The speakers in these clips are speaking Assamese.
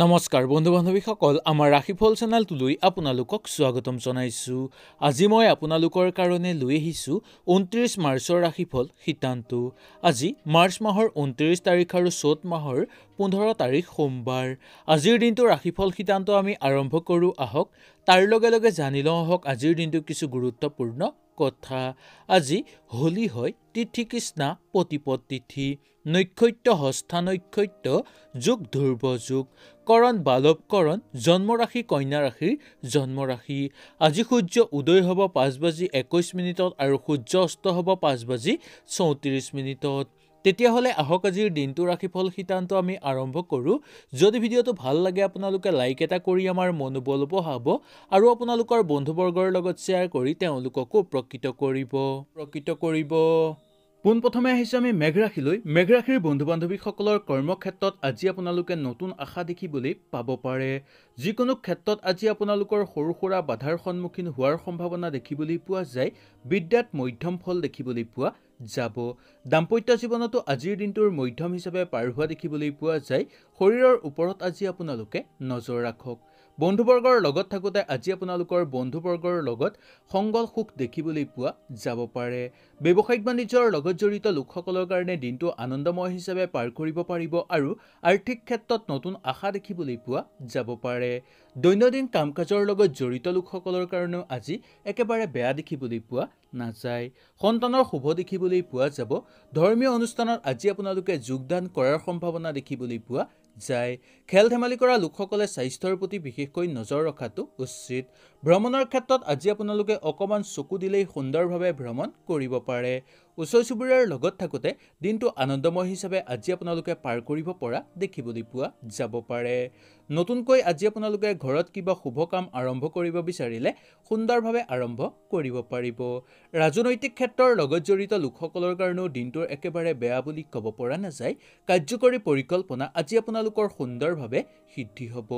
নমস্কাৰ বন্ধু বান্ধৱীসকল আমাৰ ৰাশিফল চেনেলটোলৈ আপোনালোকক স্বাগতম জনাইছোঁ আজি মই আপোনালোকৰ কাৰণে লৈ আহিছোঁ ঊনত্ৰিছ মাৰ্চৰ ৰাশিফল শীতান্তু আজি মাৰ্চ মাহৰ ঊনত্ৰিছ তাৰিখ আৰু চ'ত মাহৰ পোন্ধৰ তাৰিখ সোমবাৰ আজিৰ দিনটো ৰাশিফল শীতান্ত আমি আৰম্ভ কৰোঁ আহক তাৰ লগে লগে জানি লওঁ আহক আজিৰ দিনটো কিছু গুৰুত্বপূৰ্ণ কথা আজি হোলী হয় তিথি কৃষ্ণা প্ৰতিপদ তিথি নৈক্ষত্য যুগ ধ্ৰুৱ যুগ কৰণ বালৱকৰণ জন্মৰাশি কন্যা ৰাশিৰ জন্মৰাশি আজি সূৰ্য উদয় হ'ব পাঁচ বাজি একৈছ মিনিটত আৰু সূৰ্য অস্ত হ'ব পাঁচ বাজি চৌত্ৰিছ মিনিটত তেতিয়াহ'লে আহক আজিৰ দিনটোৰ ৰাশিফল শিতানটো আমি আৰম্ভ কৰোঁ যদি ভিডিঅ'টো ভাল লাগে আপোনালোকে লাইক এটা কৰি আমাৰ মনোবল বঢ়াব আৰু আপোনালোকৰ বন্ধুবৰ্গৰ লগত শ্বেয়াৰ কৰি তেওঁলোককো উপকৃত কৰিব উপকৃত কৰিব পোনপ্ৰথমে আহিছোঁ আমি মেঘৰাশিলৈ মেঘৰাশিৰ বন্ধু বান্ধৱীসকলৰ কৰ্মক্ষেত্ৰত আজি আপোনালোকে নতুন আশা দেখিবলৈ পাব পাৰে যিকোনো ক্ষেত্ৰত আজি আপোনালোকৰ সৰু সুৰা বাধাৰ সন্মুখীন হোৱাৰ সম্ভাৱনা দেখিবলৈ পোৱা যায় বিদ্যাত মধ্যম ফল দেখিবলৈ পোৱা যাব দাম্পত্য জীৱনতো আজিৰ দিনটোৰ মধ্যম হিচাপে পাৰ হোৱা দেখিবলৈ পোৱা যায় শৰীৰৰ ওপৰত আজি আপোনালোকে নজৰ ৰাখক বন্ধুবৰ্গৰ লগত থাকোঁতে আজি আপোনালোকৰ বন্ধুবৰ্গৰ লগত সংগল সুখ দেখিবলৈ পোৱা যাব পাৰে ব্যৱসায়িক বাণিজ্যৰ লগত জড়িত লোকসকলৰ কাৰণে দিনটো আনন্দময় হিচাপে পাৰ কৰিব পাৰিব আৰু আৰ্থিক ক্ষেত্ৰত নতুন আশা দেখিবলৈ পোৱা যাব পাৰে দৈনন্দিন কাম কাজৰ লগত জড়িত লোকসকলৰ কাৰণেও আজি একেবাৰে বেয়া দেখিবলৈ পোৱা নাযায় সন্তানৰ শুভ দেখিবলৈ পোৱা যাব ধৰ্মীয় অনুষ্ঠানত আজি আপোনালোকে যোগদান কৰাৰ সম্ভাৱনা দেখিবলৈ পোৱা যায় খেল ধেমালি কৰা লোকসকলে স্বাস্থ্যৰ প্ৰতি বিশেষকৈ নজৰ ৰখাটো উচিত ভ্ৰমণৰ ক্ষেত্ৰত আজি আপোনালোকে অকণমান চকু দিলেই সুন্দৰভাৱে ভ্ৰমণ কৰিব পাৰে ওচৰ চুবুৰীয়াৰ লগত থাকোঁতে দিনটো আনন্দময় হিচাপে আজি আপোনালোকে পাৰ কৰিব পৰা দেখিবলৈ পোৱা যাব পাৰে নতুনকৈ আজি আপোনালোকে ঘৰত কিবা শুভ কাম আৰম্ভ কৰিব বিচাৰিলে সুন্দৰভাৱে আৰম্ভ কৰিব পাৰিব ৰাজনৈতিক ক্ষেত্ৰৰ লগত জড়িত লোকসকলৰ কাৰণেও দিনটোৰ একেবাৰে বেয়া বুলি ক'ব পৰা নাযায় কাৰ্যকৰী পৰিকল্পনা আজি আপোনালোকৰ সুন্দৰভাৱে সিদ্ধি হ'ব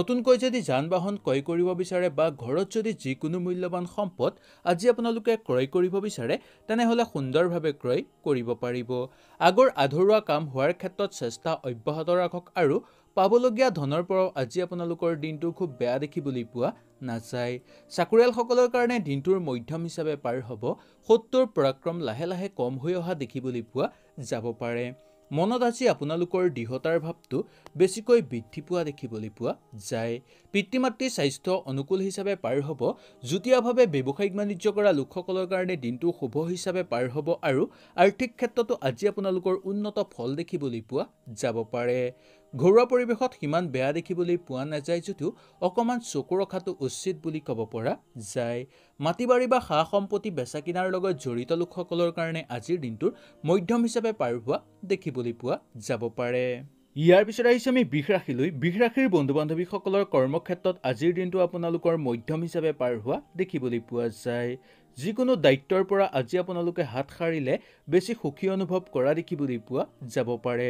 নতুনকৈ যদি যান বাহন ক্ৰয় কৰিব বিচাৰে বা ঘৰত যদি যিকোনো মূল্যৱান সম্পদ আজি আপোনালোকে ক্ৰয় কৰিব বিচাৰে তেনেহ'লে সুন্দৰ সুন্দৰভাৱে ক্ৰয় কৰিব পাৰিব আগৰ আধৰুৱা কাম হোৱাৰ ক্ষেত্ৰত চেষ্টা অব্যাহত ৰাখক আৰু পাবলগীয়া ধনৰ পৰাও আজি আপোনালোকৰ দিনটো খুব বেয়া দেখিবলৈ পোৱা নাযায় চাকৰিয়ালসকলৰ কাৰণে দিনটোৰ মধ্যম হিচাপে পাৰ হ'ব সত্তৰ পৰাক্ৰম লাহে লাহে কম হৈ অহা দেখিবলৈ পোৱা যাব পাৰে মনত আজি আপোনালোকৰ দৃঢ়তাৰ ভাৱটো বেছিকৈ বৃদ্ধি পোৱা দেখিবলৈ পোৱা যায় পিতৃ মাতৃ স্বাস্থ্য অনুকূল হিচাপে পাৰ হ'ব যুটীয়াভাৱে ব্যৱসায়িক বাণিজ্য কৰা লোকসকলৰ কাৰণে দিনটো শুভ হিচাপে পাৰ হ'ব আৰু আৰ্থিক ক্ষেত্ৰতো আজি আপোনালোকৰ উন্নত ফল দেখিবলৈ পোৱা যাব পাৰে ঘৰুৱা পৰিৱেশত সিমান বেয়া দেখিবলৈ পোৱা নাযায় যদিও অকণমান চকু ৰখাটো উচিত বুলি ক'ব পৰা যায় মাটি বাৰী বা সা সম্পত্তি বেচা কিনাৰ লগত জড়িত লোকসকলৰ কাৰণে আজিৰ দিনটোৰ মধ্যম হিচাপে পাৰ হোৱা দেখিবলৈ পোৱা যাব পাৰে ইয়াৰ পিছত আহিছোঁ আমি বিষ ৰাশিলৈ বিষ ৰাশিৰ বন্ধু বান্ধৱীসকলৰ কৰ্মক্ষেত্ৰত আজিৰ দিনটো আপোনালোকৰ মধ্যম হিচাপে পাৰ হোৱা দেখিবলৈ পোৱা যায় যিকোনো দায়িত্বৰ পৰা আজি আপোনালোকে হাত সাৰিলে বেছি সুখী অনুভৱ কৰা দেখিবলৈ পোৱা যাব পাৰে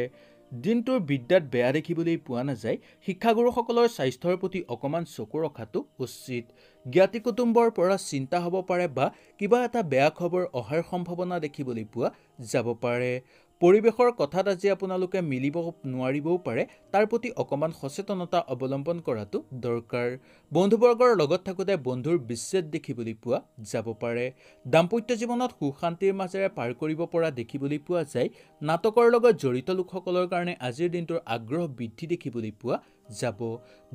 দিনটোৰ বিদ্যাত বেয়া দেখিবলৈ পোৱা নাযায় শিক্ষাগুৰুসকলৰ স্বাস্থ্যৰ প্ৰতি অকণমান চকু ৰখাটো উচিত জ্ঞাতি কুটুম্বৰ পৰা চিন্তা হ'ব পাৰে বা কিবা এটা বেয়া খবৰ অহাৰ সম্ভাৱনা দেখিবলৈ পোৱা যাব পাৰে পৰিৱেশৰ কথাত আজি আপোনালোকে মিলিব নোৱাৰিবও পাৰে তাৰ প্ৰতি অকণমান সচেতনতা অৱলম্বন কৰাটো দৰকাৰ বন্ধুবৰ্গৰ লগত থাকোঁতে বন্ধুৰ বিচ্ছেদ দেখিবলৈ পোৱা যাব পাৰে দাম্পত্য জীৱনত সু শান্তিৰ মাজেৰে পাৰ কৰিব পৰা দেখিবলৈ পোৱা যায় নাটকৰ লগত জড়িত লোকসকলৰ কাৰণে আজিৰ দিনটোৰ আগ্ৰহ বৃদ্ধি দেখিবলৈ পোৱা যাব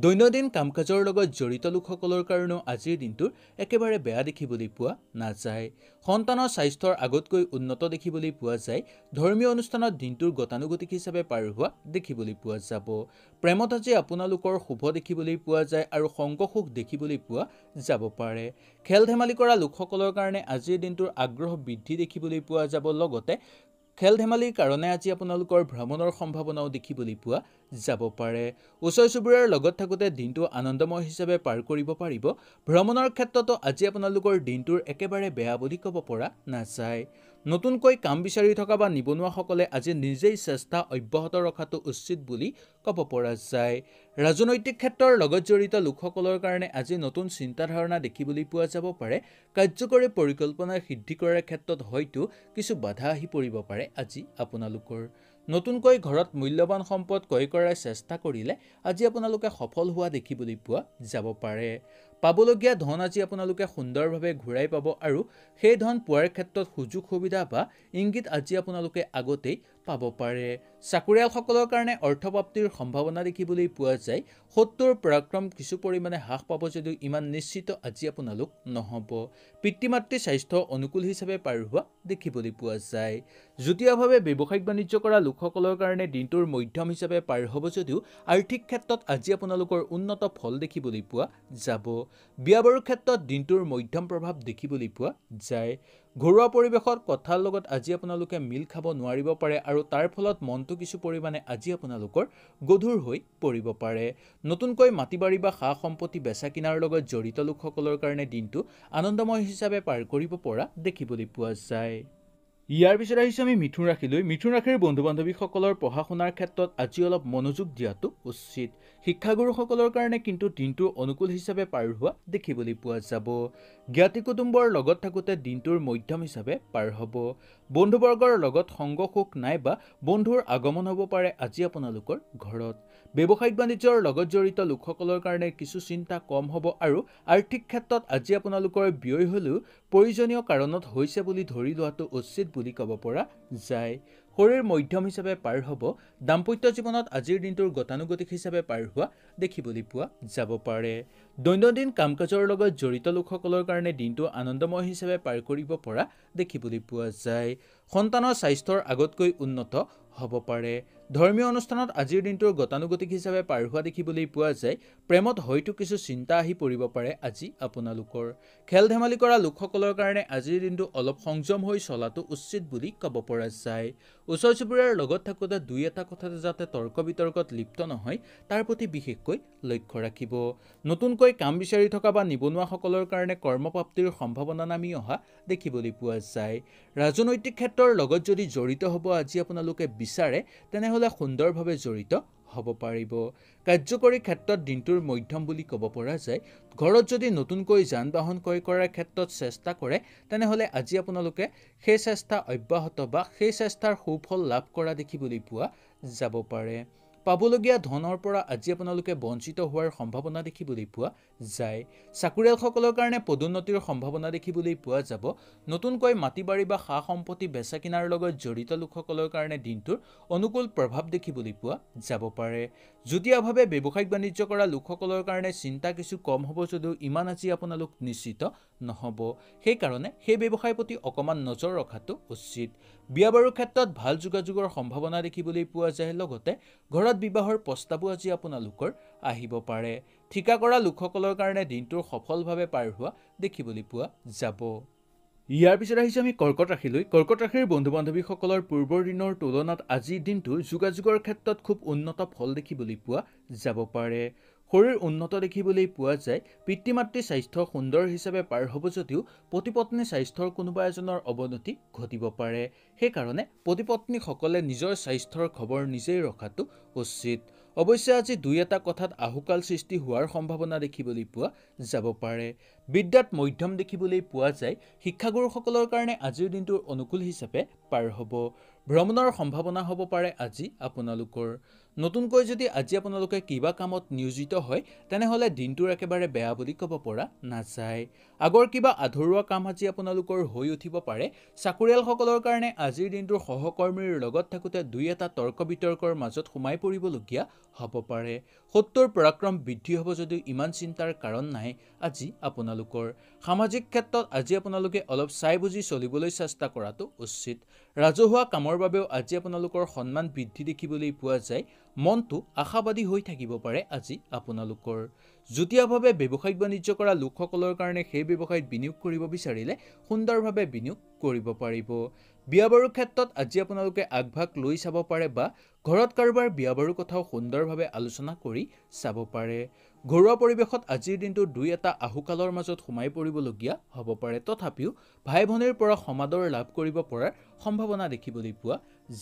দৈনন্দিন কাম কাজৰ লগত জড়িত লোকসকলৰ কাৰণেও আজিৰ দিনটোৰ একেবাৰে বেয়া দেখিবলৈ পোৱা নাযায় সন্তানৰ স্বাস্থ্যৰ আগতকৈ উন্নত দেখিবলৈ পোৱা যায় ধৰ্মীয় অনুষ্ঠানত দিনটোৰ গতানুগতিক হিচাপে পাৰ হোৱা দেখিবলৈ পোৱা যাব প্ৰেমত আজি আপোনালোকৰ শুভ দেখিবলৈ পোৱা যায় আৰু শংকসুখ দেখিবলৈ পোৱা যাব পাৰে খেল ধেমালি কৰা লোকসকলৰ কাৰণে আজিৰ দিনটোৰ আগ্ৰহ বৃদ্ধি দেখিবলৈ পোৱা যাব লগতে খেল ধেমালিৰ কাৰণে আজি আপোনালোকৰ ভ্ৰমণৰ সম্ভাৱনাও দেখিবলৈ পোৱা যাব পাৰে ওচৰ চুবুৰীয়াৰ লগত থাকোঁতে দিনটো আনন্দময় হিচাপে পাৰ কৰিব পাৰিব ভ্ৰমণৰ ক্ষেত্ৰতো আজি আপোনালোকৰ দিনটোৰ একেবাৰে বেয়া বুলি ক'ব পৰা নাযায় নতুনকৈ কাম বিচাৰি থকা বা নিবনুৱাসকলে আজি নিজেই চেষ্টা অব্যাহত ৰখাটো উচিত বুলি ক'ব পৰা যায় ৰাজনৈতিক ক্ষেত্ৰৰ লগত জড়িত লোকসকলৰ কাৰণে আজি নতুন চিন্তাধাৰণা দেখিবলৈ পোৱা যাব পাৰে কাৰ্যকৰী পৰিকল্পনা সিদ্ধি কৰাৰ ক্ষেত্ৰত হয়তো কিছু বাধা আহি পৰিব পাৰে আজি আপোনালোকৰ নতুনকৈ ঘৰত মূল্যৱান সম্পদ ক্ৰয় কৰাৰ চেষ্টা কৰিলে আজি আপোনালোকে সফল হোৱা দেখিবলৈ পোৱা যাব পাৰে পাবলগীয়া ধন আজি আপোনালোকে সুন্দৰভাৱে ঘূৰাই পাব আৰু সেই ধন পোৱাৰ ক্ষেত্ৰত সুযোগ সুবিধা বা ইংগিত আজি আপোনালোকে আগতেই পাব পাৰে চাকৰিয়ালসকলৰ কাৰণে অৰ্থপ্ৰাপ্তিৰ সম্ভাৱনা দেখিবলৈ পোৱা যায় সত্তৰ পৰাক্ৰম কিছু পৰিমাণে হ্ৰাস পাব যদিও ইমান নিশ্চিত আজি আপোনালোক নহ'ব পিতৃ মাতৃ স্বাস্থ্য অনুকূল হিচাপে পাৰ হোৱা দেখিবলৈ পোৱা যায় যুটীয়াভাৱে ব্যৱসায়িক বাণিজ্য কৰা লোকসকলৰ কাৰণে দিনটোৰ মধ্যম হিচাপে পাৰ হ'ব যদিও আৰ্থিক ক্ষেত্ৰত আজি আপোনালোকৰ উন্নত ফল দেখিবলৈ পোৱা যাব বিয়া বাৰুৰ ক্ষেত্ৰত দিনটোৰ মধ্যম প্ৰভাৱ দেখিবলৈ পোৱা যায় ঘৰুৱা পৰিৱেশত কথাৰ লগত আজি আপোনালোকে মিল খাব নোৱাৰিব পাৰে আৰু তাৰ ফলত মনটো কিছু পৰিমাণে আজি আপোনালোকৰ গধুৰ হৈ পৰিব পাৰে নতুনকৈ মাটি বাৰী বা সা সম্পত্তি বেচা কিনাৰ লগত জড়িত লোকসকলৰ কাৰণে দিনটো আনন্দময় হিচাপে পাৰ কৰিব পৰা দেখিবলৈ পোৱা যায় ইয়াৰ পিছত আহিছোঁ আমি মিথুন ৰাশিলৈ মিথুন ৰাশিৰ বন্ধু বান্ধৱীসকলৰ পঢ়া শুনাৰ ক্ষেত্ৰত আজি অলপ মনোযোগ দিয়াটো উচিত শিক্ষাগুৰুসকলৰ কাৰণে কিন্তু দিনটোৰ অনুকূল হিচাপে পাৰ হোৱা দেখিবলৈ পোৱা যাব জ্ঞাতি কুটুম্বৰ লগত থাকোঁতে দিনটোৰ মধ্যম হিচাপে পাৰ হ'ব বন্ধুবৰ্গৰ লগত সংগ সুখ নাইবা বন্ধুৰ আগমন হ'ব পাৰে আজি আপোনালোকৰ ঘৰত ব্যৱসায়িক বাণিজ্যৰ লগত জড়িত লোকসকলৰ কাৰণে কিছু চিন্তা কম হ'ব আৰু আৰ্থিক ক্ষেত্ৰত আজি আপোনালোকৰ ব্যয় হ'লেও প্ৰয়োজনীয় কাৰণত হৈছে বুলি ধৰি লোৱাটো উচিত বুলি ক'ব পৰা যায় শৰীৰ মধ্যম হিচাপে পাৰ হ'ব দাম্পত্য জীৱনত আজিৰ দিনটোৰ গতানুগতিক হিচাপে পাৰ হোৱা দেখিবলৈ পোৱা যাব পাৰে দৈনন্দিন কাম কাজৰ লগত জড়িত লোকসকলৰ কাৰণে দিনটো আনন্দময় হিচাপে পাৰ কৰিব পৰা দেখিবলৈ পোৱা যায় সন্তানৰ স্বাস্থ্যৰ আগতকৈ উন্নত হ'ব পাৰে ধৰ্মীয় অনুষ্ঠানত আজিৰ দিনটোৰ গতানুগতিক হিচাপে পাৰ হোৱা দেখিবলৈ পোৱা যায় প্ৰেমত হয়তো কিছু চিন্তা আহি পৰিব পাৰে আজি আপোনালোকৰ খেল ধেমালি কৰা লোকসকলৰ কাৰণে আজিৰ দিনটো অলপ সংযম হৈ চলাটো উচিত বুলি ক'ব পৰা যায় ওচৰ চুবুৰীয়াৰ লগত থাকোঁতে দুই এটা কথাতে যাতে তৰ্ক বিতৰ্কত লিপ্ত নহয় তাৰ প্ৰতি বিশেষকৈ লক্ষ্য ৰাখিব নতুনকৈ কাম বিচাৰি থকা বা নিবনুৱাসকলৰ কাৰণে কৰ্মপ্ৰাপ্তিৰ সম্ভাৱনা নামি অহা দেখিবলৈ পোৱা যায় ৰাজনৈতিক ক্ষেত্ৰৰ লগত যদি জড়িত হ'ব আজি আপোনালোকে বিচাৰে তেনেহ'লে হ'লে সুন্দৰভাৱে জড়িত হ'ব পাৰিব কাৰ্যকৰী ক্ষেত্ৰত দিনটোৰ মধ্যম বুলি ক'ব পৰা যায় ঘৰত যদি নতুনকৈ যান বাহন ক্ৰয় কৰাৰ ক্ষেত্ৰত চেষ্টা কৰে তেনেহ'লে আজি আপোনালোকে সেই চেষ্টা অব্যাহত বা সেই চেষ্টাৰ সুফল লাভ কৰা দেখিবলৈ পোৱা যাব পাৰে পাবলগীয়া ধনৰ পৰা আজি আপোনালোকে বঞ্চিত হোৱাৰ সম্ভাৱনা দেখিবলৈ পোৱা যায় চাকৰিয়ালসকলৰ কাৰণে পদোন্নতিৰ সম্ভাৱনা দেখিবলৈ পোৱা যাব নতুনকৈ মাটি বাৰী বা সা সম্পত্তি বেচা কিনাৰ লগত জড়িত লোকসকলৰ কাৰণে দিনটোৰ অনুকূল প্ৰভাৱ দেখিবলৈ পোৱা যাব পাৰে যুটীয়াভাৱে ব্যৱসায়িক বাণিজ্য কৰা লোকসকলৰ কাৰণে চিন্তা কিছু কম হ'ব যদিও ইমান আজি আপোনালোক নিশ্চিত নহ'ব সেইকাৰণে সেই ব্যৱসায়ৰ প্ৰতি অকণমান নজৰ ৰখাটো উচিত বিয়া বাৰুৰ ক্ষেত্ৰত ভাল যোগাযোগৰ সম্ভাৱনা দেখিবলৈ পোৱা যায় লগতে ঘৰত অকস্মাত বিবাহৰ প্ৰস্তাৱো আজি আপোনালোকৰ আহিব পাৰে ঠিকা কৰা লোকসকলৰ কাৰণে দিনটোৰ সফলভাৱে পাৰ হোৱা দেখিবলৈ পোৱা যাব ইয়াৰ পিছত আহিছোঁ আমি কৰ্কট ৰাশিলৈ কৰ্কট ৰাশিৰ বন্ধু বান্ধৱীসকলৰ পূৰ্বৰ দিনৰ তুলনাত আজিৰ দিনটো যোগাযোগৰ ক্ষেত্ৰত খুব উন্নত ফল দেখিবলৈ পোৱা যাব পাৰে শৰীৰ উন্নত দেখিবলৈ পোৱা যায় পিতৃ মাতৃ স্বাস্থ্য সুন্দৰ হিচাপে পাৰ হ'ব যদিও পতিপত্নী স্বাস্থ্যৰ কোনোবা এজনৰ অৱনতি ঘটিব পাৰে সেইকাৰণে পতিপত্নীসকলে নিজৰ স্বাস্থ্যৰ খবৰ নিজেই ৰখাটো উচিত অৱশ্যে আজি দুই এটা কথাত আহুকাল সৃষ্টি হোৱাৰ সম্ভাৱনা দেখিবলৈ পোৱা যাব পাৰে বিদ্যাত মধ্যম দেখিবলৈ পোৱা যায় শিক্ষাগুৰুসকলৰ কাৰণে আজিৰ দিনটোৰ অনুকূল হিচাপে পাৰ হ'ব ভ্ৰমণৰ সম্ভাৱনা হ'ব পাৰে আজি আপোনালোকৰ নতুনকৈ যদি আজি আপোনালোকে কিবা কামত নিয়োজিত হয় তেনেহ'লে দিনটোৰ একেবাৰে বেয়া বুলি ক'ব পৰা নাযায় আগৰ কিবা আধৰুৱা কাম আজি আপোনালোকৰ হৈ উঠিব পাৰে চাকৰিয়ালসকলৰ কাৰণে আজিৰ দিনটোৰ সহকৰ্মীৰ লগত থাকোঁতে দুই এটা তৰ্ক বিতৰ্কৰ মাজত সোমাই পৰিবলগীয়া হ'ব পাৰে সত্তৰ পৰাক্ৰম বৃদ্ধি হ'ব যদিও ইমান চিন্তাৰ কাৰণ নাই আজি আপোনালোকৰ সামাজিক ক্ষেত্ৰত আজি আপোনালোকে অলপ চাই বুজি চলিবলৈ চেষ্টা কৰাটো উচিত ৰাজহুৱা কামৰ বাবেও আজি আপোনালোকৰ সন্মান বৃদ্ধি দেখিবলৈ পোৱা যায় মনটো আশাবাদী হৈ থাকিব পাৰে আজি আপোনালোকৰ যুটীয়াভাৱে ব্যৱসায়িক বাণিজ্য কৰা লোকসকলৰ কাৰণে সেই ব্যৱসায়ত বিনিয়োগ কৰিব বিচাৰিলে সুন্দৰভাৱে বিনিয়োগ কৰিব পাৰিব বিয়া বাৰুৰ ক্ষেত্ৰত আজি আপোনালোকে আগভাগ লৈ চাব পাৰে বা ঘৰত কাৰোবাৰ বিয়া বাৰুৰ কথাও সুন্দৰভাৱে আলোচনা কৰি চাব পাৰে ঘৰুৱা পৰিৱেশত আজিৰ দিনটো দুই এটা আহুকালৰ মাজত সোমাই পৰিবলগীয়া হ'ব পাৰে তথাপিও ভাই ভনীৰ পৰা সমাদৰ লাভ কৰিব পৰাৰ সম্ভাৱনা দেখিবলৈ পোৱা